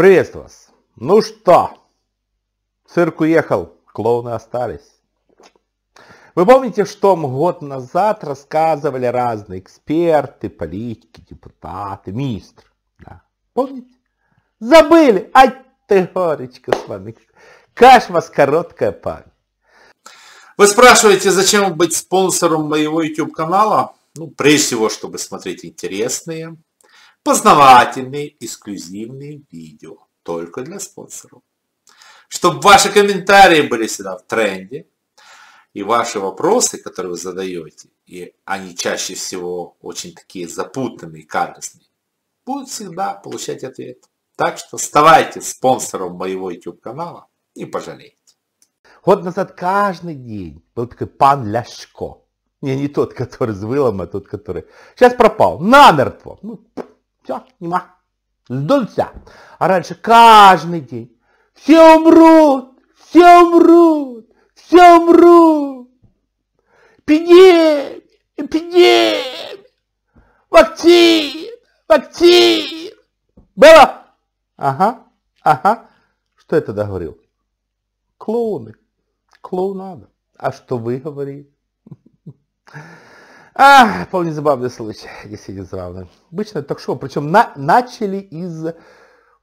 Приветствую вас. Ну что, цирк уехал, клоуны остались. Вы помните, что год назад рассказывали разные эксперты, политики, депутаты, министры? Да? Помните? Забыли! Ай, ты горечка с вами. Каш вас короткая память. Вы спрашиваете, зачем быть спонсором моего YouTube-канала? Ну, прежде всего, чтобы смотреть интересные, познавательные эксклюзивные видео только для спонсоров. Чтобы ваши комментарии были всегда в тренде, и ваши вопросы, которые вы задаете, и они чаще всего очень такие запутанные, кадресные, будут всегда получать ответ. Так что ставайте спонсором моего YouTube-канала и пожалеете. Год назад каждый день был такой пан Ляшко. Не, не тот, который с вылом, а тот, который... Сейчас пропал. Намертво. Ну, все, нема. Сдулся. А раньше каждый день. Все умрут, все умрут, все умрут. Эпидемия, эпидемия. Вакцин, вакцин. Было? Ага, ага. Что я тогда говорил? Клоуны. Клоунада. А что вы говорите? А, вполне забавный случай, действительно забавно. Обычно так шоу причем на, начали из,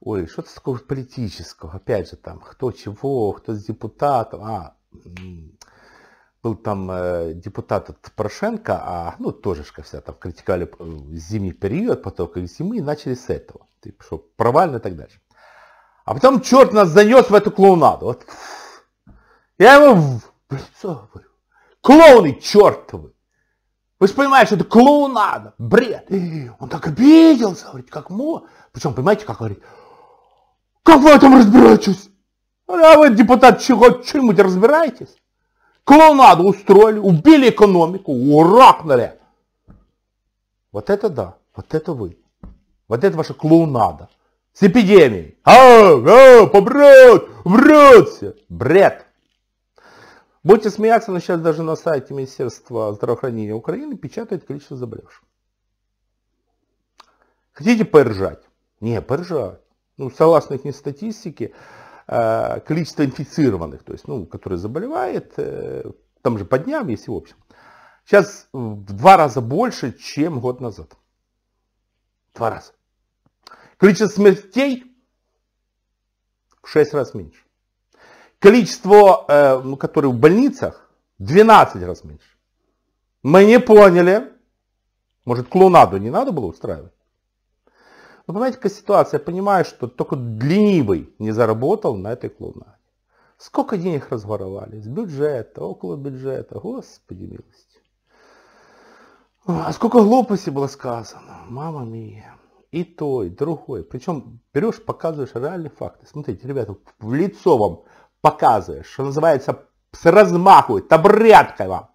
ой, что-то такого политического, опять же, там, кто чего, кто с депутатом, а, был там э, депутат от Порошенко, а, ну, тоже ж, вся там критиковали э, зимний период, поток их зимы, и начали с этого, типа, что провально и так дальше. А потом черт нас занес в эту клоунаду, вот, я ему в лицо говорю, клоуны чертовы, вы же понимаете, что это клоунада, бред. Он так обиделся, говорит, как мо. Причем, понимаете, как говорит, как в этом разбираетесь? А вы, депутат, чего, чем-нибудь разбираетесь? Клоунаду устроили, убили экономику, уракнули. Вот это да, вот это вы. Вот это ваша клоунада. С эпидемией. А, а, побред, врет все. Бред. Будете смеяться, но сейчас даже на сайте Министерства здравоохранения Украины печатает количество заболевших. Хотите поржать? Не, поржать. Ну, согласно их не статистике, э, количество инфицированных, то есть, ну, которые заболевает, э, там же по дням есть и в общем. Сейчас в два раза больше, чем год назад. Два раза. Количество смертей в шесть раз меньше. Количество, э, ну, которые в больницах, 12 раз меньше. Мы не поняли. Может, клоунаду не надо было устраивать? Ну, понимаете, какая ситуация? Я понимаю, что только ленивый не заработал на этой клоунаде. Сколько денег разворовали? С бюджета, около бюджета. Господи милости. А сколько глупостей было сказано. Мама мия. И то, и другое. Причем берешь, показываешь реальные факты. Смотрите, ребята, в лицо вам показываешь, что называется, с размаху, табряткой вам.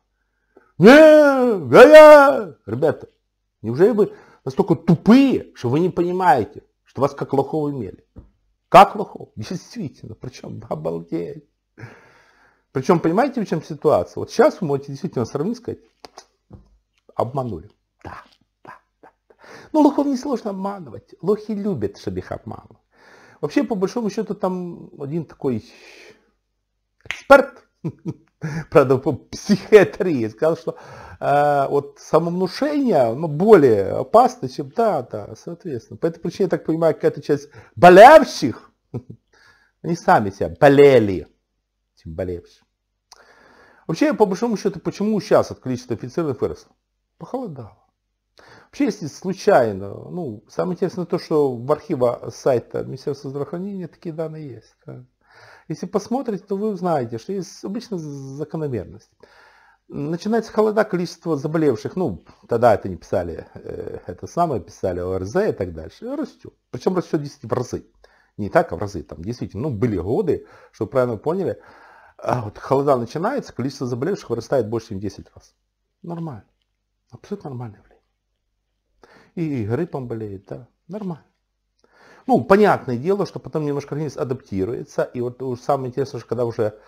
Не, я, я. Ребята, неужели вы настолько тупые, что вы не понимаете, что вас как лохов имели? Как лохов? Действительно, причем обалдеть. Причем, понимаете, в чем ситуация? Вот сейчас вы можете действительно сравнить сказать, обманули. Да, да, да. Ну, лохов несложно обманывать. Лохи любят, чтобы их обманывали. Вообще, по большому счету, там один такой эксперт, правда, по психиатрии, сказал, что э, вот самовнушение ну, более опасно, чем да, да, соответственно. По этой причине, я так понимаю, какая-то часть болевших, они сами себя болели, тем болевшие. Вообще, по большому счету, почему сейчас от количества офицеров выросло? Похолодало. Вообще, если случайно, ну, самое интересное то, что в архива сайта Министерства здравоохранения такие данные есть. Если посмотрите, то вы узнаете, что есть обычно закономерность. Начинается холода, количество заболевших, ну, тогда это не писали, э, это самое писали, ОРЗ и так дальше, и растет. Причем растет действительно в разы. Не так, а в разы. Там действительно, ну, были годы, чтобы правильно поняли, а вот холода начинается, количество заболевших вырастает больше, чем 10 раз. Нормально. Абсолютно нормальное явление. И гриппом болеет, да, нормально. Ну, понятное дело, что потом немножко организм адаптируется. И вот самое интересное, что когда уже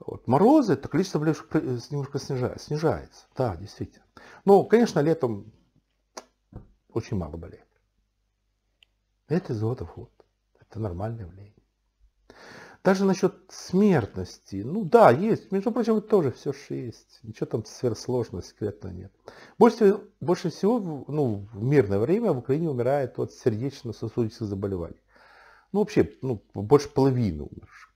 вот, морозы, то количество болевших э, немножко снижается, снижается. Да, действительно. Но, конечно, летом очень мало болеет. Это золото, года Это нормальное явление. Даже насчет смертности. Ну да, есть. Между прочим, тоже все же есть. Ничего там сверхсложного, секретного нет. Больше, больше всего ну, в мирное время в Украине умирает от сердечно-сосудистых заболеваний. Ну вообще, ну, больше половины умерших.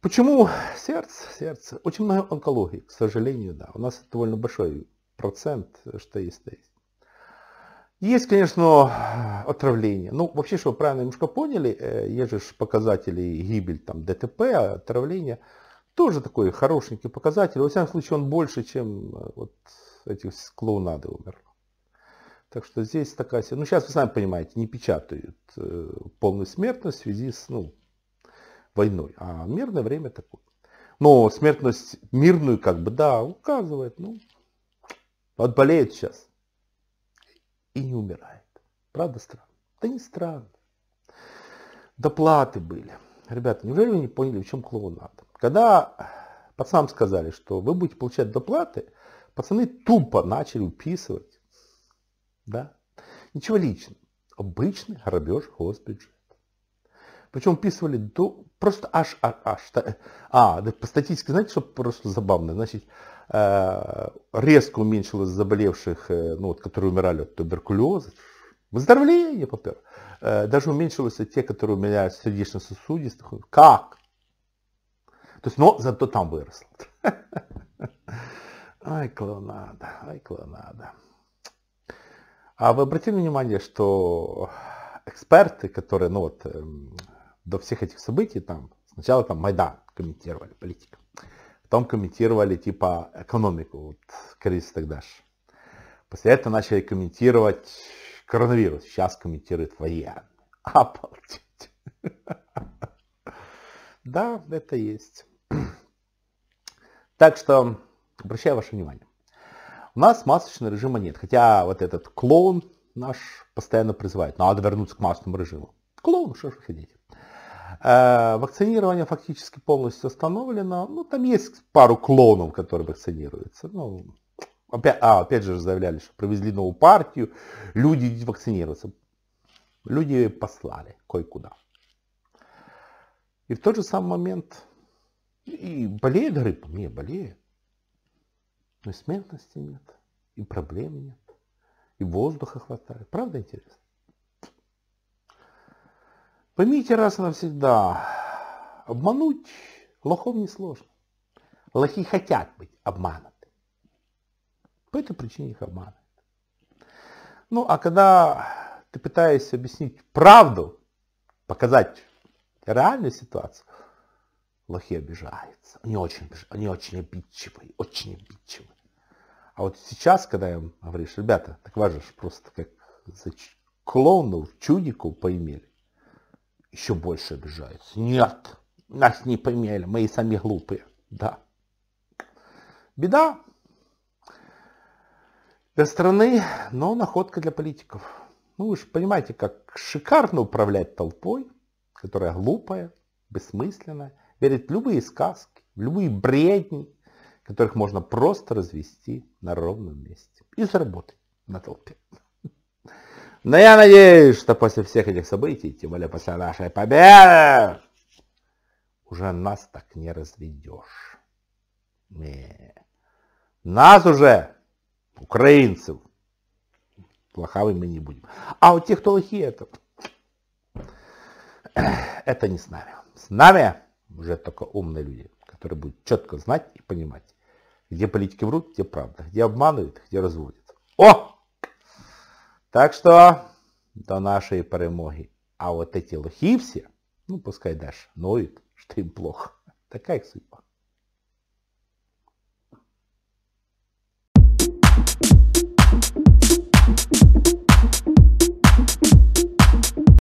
Почему сердце? Сердце. Очень много онкологии, к сожалению, да. У нас довольно большой процент, что есть, что есть. Есть, конечно, отравление. Ну, вообще, чтобы правильно немножко поняли, э, есть же показатели гибель, там, ДТП, отравление. Тоже такой хорошенький показатель. Во всяком случае, он больше, чем э, вот этих клоунады умер. Так что здесь такая... Ну, сейчас вы сами понимаете, не печатают э, полную смертность в связи с ну, войной. А мирное время такое. Но смертность мирную как бы, да, указывает. Ну, отболеют сейчас и не умирает. Правда странно? Да не странно. Доплаты были. Ребята, неужели вы не поняли, в чем клоунада? Когда пацанам сказали, что вы будете получать доплаты, пацаны тупо начали уписывать. Да? Ничего личного. Обычный грабеж госбюджета. Причем писывали? до, просто аж, аж, аж. А, да, по статистике, знаете, что просто забавно? Значит, э, резко уменьшилось заболевших, э, ну вот, которые умирали от туберкулеза, выздоровление, во-первых. Э, даже уменьшилось те, которые умирают сердечно-сосудистых. Как? То есть, но зато там выросло. Ай, клоунада, ай, клоунада. А вы обратили внимание, что эксперты, которые, ну вот, эм, до всех этих событий там сначала там Майдан комментировали, политика. Потом комментировали типа экономику, вот, кризис тогда же. После этого начали комментировать коронавирус. Сейчас комментирует военные. Обалдеть. Да, это есть. Так что обращаю ваше внимание. У нас масочного режима нет, хотя вот этот клоун наш постоянно призывает, надо вернуться к масочному режиму. Клоун, что же вы хотите? Э, вакцинирование фактически полностью остановлено. Ну, там есть пару клонов, которые вакцинируются. Ну, опять, а, опять же заявляли, что провезли новую партию, люди вакцинируются. Люди послали кое-куда. И в тот же самый момент и болеет гриппом, не болеет. Но и смертности нет, и проблем нет, и воздуха хватает. Правда интересно? Поймите раз и навсегда, обмануть лохов несложно. Лохи хотят быть обмануты. По этой причине их обманывают. Ну, а когда ты пытаешься объяснить правду, показать реальную ситуацию, лохи обижаются. Они очень, они очень обидчивые, очень обидчивые. А вот сейчас, когда я им говоришь, ребята, так вас же просто как за клоунов, чудиков поимели, еще больше обижается. Нет, нас не поняли, мы и сами глупые. Да. Беда для страны, но находка для политиков. Ну, вы же понимаете, как шикарно управлять толпой, которая глупая, бессмысленная, верит в любые сказки, в любые бредни, которых можно просто развести на ровном месте и заработать на толпе. Но я надеюсь, что после всех этих событий, тем более после нашей победы, уже нас так не разведешь. Не. Нас уже, украинцев, лохавыми мы не будем. А у тех, кто лохи, это... Это не с нами. С нами уже только умные люди, которые будут четко знать и понимать, где политики врут, где правда, где обманывают, где разводят. О! Так что до нашей перемоги. А вот эти лохи все, ну пускай дальше ноют, что им плохо. Такая их судьба.